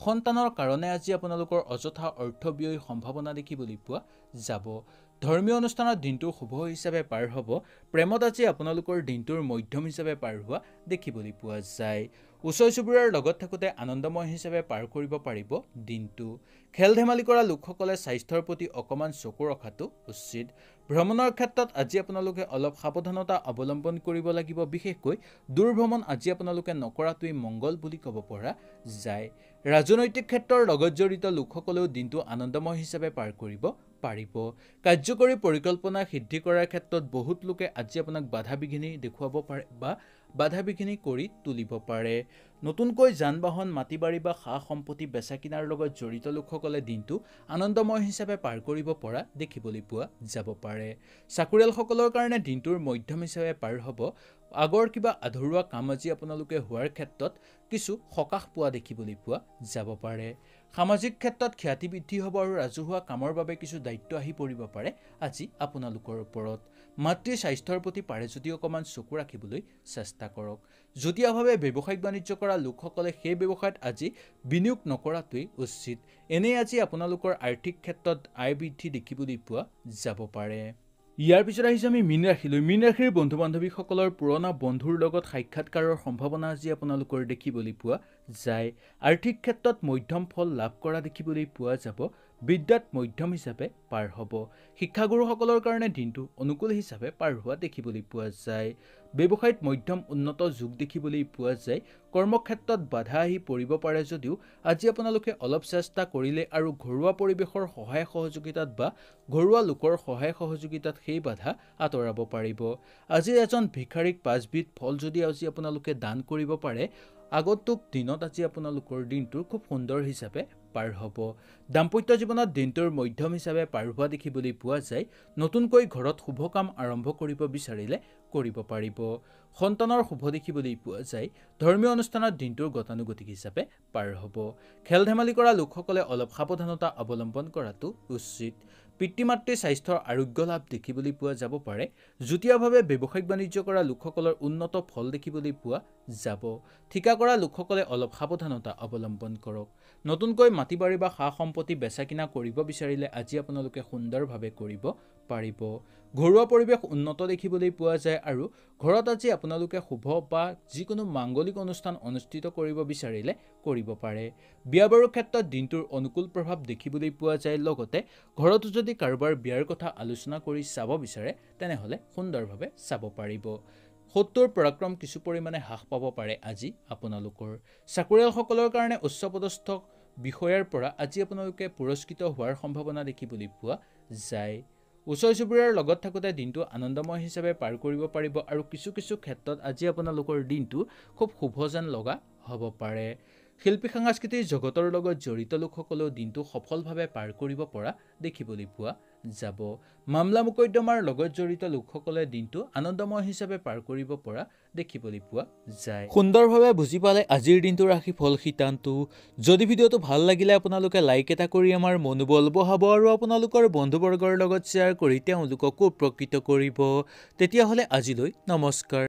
সন্তানৰ কাৰণে আজি আপোনালোকৰ অযথা অৰ্থ ব্যয় সম্ভাৱনা দেখিবলৈ পোৱা যাব ধৰ্মীয় অনুষ্ঠানত দিনটো শুভ হিচাপে পাৰ হ'ব প্ৰেমত আজি আপোনালোকৰ দিনটোৰ মধ্যম হিচাপে পাৰ হোৱা দেখিবলৈ পোৱা যায় ওচৰ চুবুৰীয়াৰ লগত থাকোঁতে আনন্দময় হিচাপে পাৰ কৰিব পাৰিব দিনটো খেল ধেমালি কৰা লোকসকলে স্বাস্থ্যৰ প্ৰতি অকণমান চকু ৰখাটো উচিত ভ্ৰমণৰ ক্ষেত্ৰত আজি আপোনালোকে অলপ সাৱধানতা অৱলম্বন কৰিব লাগিব বিশেষকৈ দূৰভ্ৰমণ আজি আপোনালোকে নকৰাটোৱেই মংগল বুলি ক'ব পৰা যায় ৰাজনৈতিক ক্ষেত্ৰৰ লগত জড়িত লোকসকলেও দিনটো আনন্দময় হিচাপে পাৰ কৰিব পাৰিব কাৰ্যকৰী পৰিকল্পনা সিদ্ধি কৰাৰ ক্ষেত্ৰত বহুত লোকে আজি আপোনাক বাধা বিঘিনি দেখুৱাব পাৰে বা বাধা বিঘিনি কৰি তুলিব পাৰে নতুনকৈ যান বাহন মাটি বাৰী বা সা সম্পত্তি বেচা কিনাৰ লগত জড়িত লোকসকলে দিনটো আনন্দময় হিচাপে পাৰ কৰিব পৰা দেখিবলৈ পোৱা যাব পাৰে চাকৰিয়ালসকলৰ কাৰণে দিনটোৰ মধ্যম হিচাপে পাৰ হ'ব আগৰ কিবা আধৰুৱা কাম আজি আপোনালোকে হোৱাৰ ক্ষেত্ৰত কিছু সকাহ পোৱা দেখিবলৈ পোৱা যাব পাৰে সামাজিক ক্ষেত্ৰত খ্যাতি বৃদ্ধি হ'ব আৰু ৰাজহুৱা কামৰ বাবে কিছু দায়িত্ব আহি পৰিব পাৰে আজি আপোনালোকৰ ওপৰত মাতৃ স্বাস্থ্যৰ প্ৰতি পাৰে যদি অকণমান চকু ৰাখিবলৈ চেষ্টা কৰক যুটীয়াভাৱে ব্যৱসায়িক বাণিজ্য কৰা লোকসকলে সেই ব্যৱসায়ত আজি বিনিয়োগ নকৰাটোৱেই উচিত এনেই আজি আপোনালোকৰ আৰ্থিক ক্ষেত্ৰত আয় বৃদ্ধি দেখিবলৈ পোৱা যাব পাৰে ইয়াৰ পিছত আহিছোঁ আমি মীন ৰাশিলৈ মীন ৰাশিৰ বন্ধু বান্ধৱীসকলৰ পুৰণা বন্ধুৰ লগত সাক্ষাৎকাৰৰ সম্ভাৱনা আজি আপোনালোকৰ দেখিবলৈ পোৱা যায় আৰ্থিক ক্ষেত্ৰত মধ্যম ফল লাভ কৰা দেখিবলৈ পোৱা যাব বিদ্যাত মধ্যম হিচাপে পাৰ হ'ব শিক্ষাগুৰুসকলৰ কাৰণে দিনটো অনুকূল হিচাপে পাৰ হোৱা দেখিবলৈ পোৱা যায় ব্যৱসায়ত মধ্যম উন্নত যুগ দেখিবলৈ পোৱা যায় কৰ্মক্ষেত্ৰত বাধা আহি পৰিব পাৰে যদিও আজি আপোনালোকে অলপ চেষ্টা কৰিলে আৰু ঘৰুৱা পৰিৱেশৰ সহায় সহযোগিতাত বা ঘৰুৱা লোকৰ সহায় সহযোগিতাত সেই বাধা আঁতৰাব পাৰিব আজিৰ এজন ভিক্ষাৰীক পাঁচবিধ ফল যদি আজি আপোনালোকে দান কৰিব পাৰে আগন্তুক দিনত আজি আপোনালোকৰ দিনটো খুব সুন্দৰ হিচাপে পাৰ হ'ব দাম্পত্য জীৱনত দিনটোৰ মধ্যম হিচাপে পাৰ হোৱা দেখিবলৈ পোৱা যায় নতুনকৈ ঘৰত শুভ কাম আৰম্ভ কৰিব বিচাৰিলে কৰিব পাৰিব সন্তানৰ শুভ দেখিবলৈ পোৱা যায় ধৰ্মীয় অনুষ্ঠানত দিনটোৰ গতানুগতিক হিচাপে পাৰ হ'ব খেল ধেমালি কৰা লোকসকলে অলপ সাৱধানতা অৱলম্বন কৰাটো উচিত পিতৃ মাতৃ স্বাস্থ্যৰ আৰোগ্য লাভ দেখিবলৈ পোৱা যাব পাৰে যুটীয়াভাৱে ব্যৱসায়িক বাণিজ্য কৰা লোকসকলৰ উন্নত ফল দেখিবলৈ পোৱা যাব ঠিকা কৰা লোকসকলে অলপ সাৱধানতা অৱলম্বন কৰক নতুনকৈ মাটি বাৰী বা সা সম্পত্তি বেচা কিনা কৰিব বিচাৰিলে আজি আপোনালোকে সুন্দৰভাৱে কৰিব পাৰিব ঘৰুৱা পৰিৱেশ উন্নত দেখিবলৈ পোৱা যায় আৰু ঘৰত আজি আপোনালোকে শুভ বা যিকোনো মাংগলিক অনুষ্ঠান অনুষ্ঠিত কৰিব বিচাৰিলে কৰিব পাৰে বিয়া বাৰুৰ ক্ষেত্ৰত দিনটোৰ অনুকূল প্ৰভাৱ দেখিবলৈ পোৱা যায় লগতে ঘৰতো যদি কাৰোবাৰ বিয়াৰ কথা আলোচনা কৰি চাব বিচাৰে তেনেহ'লে সুন্দৰভাৱে চাব পাৰিব সত্তৰ পৰাক্ৰম কিছু পৰিমাণে হ্ৰাস পাব পাৰে আজি আপোনালোকৰ চাকৰিয়ালসকলৰ কাৰণে উচ্চ উচ্চপদস্থক বিষয়াৰ পৰা আজি আপোনালোকে পুৰস্কৃত হোৱাৰ সম্ভাৱনা দেখিবলৈ পোৱা যায় ওচৰ চুবুৰীয়াৰ লগত থাকোঁতে দিনটো আনন্দময় হিচাপে পাৰ কৰিব পাৰিব আৰু কিছু কিছু ক্ষেত্ৰত আজি আপোনালোকৰ দিনটো খুব শুভ যেন লগা হ'ব পাৰে শিল্পী সাংস্কৃতিৰ জগতৰ লগত জড়িত লোকসকলেও দিনটো সফলভাৱে পাৰ কৰিব পৰা দেখিবলৈ পোৱা যাব মামলা মোকদ্দমাৰ লগত জড়িত লোকসকলে দিনটো আনন্দময় হিচাপে পাৰ কৰিব পৰা দেখিবলৈ পোৱা যায় সুন্দৰভাৱে বুজি পালে আজিৰ দিনটোৰ ৰাখি ফল শিতানটো যদি ভিডিঅ'টো ভাল লাগিলে আপোনালোকে লাইক এটা কৰি আমাৰ মনোবল বহাব আৰু আপোনালোকৰ বন্ধুবৰ্গৰ লগত শ্বেয়াৰ কৰি তেওঁলোককো উপকৃত কৰিব তেতিয়াহ'লে আজিলৈ নমস্কাৰ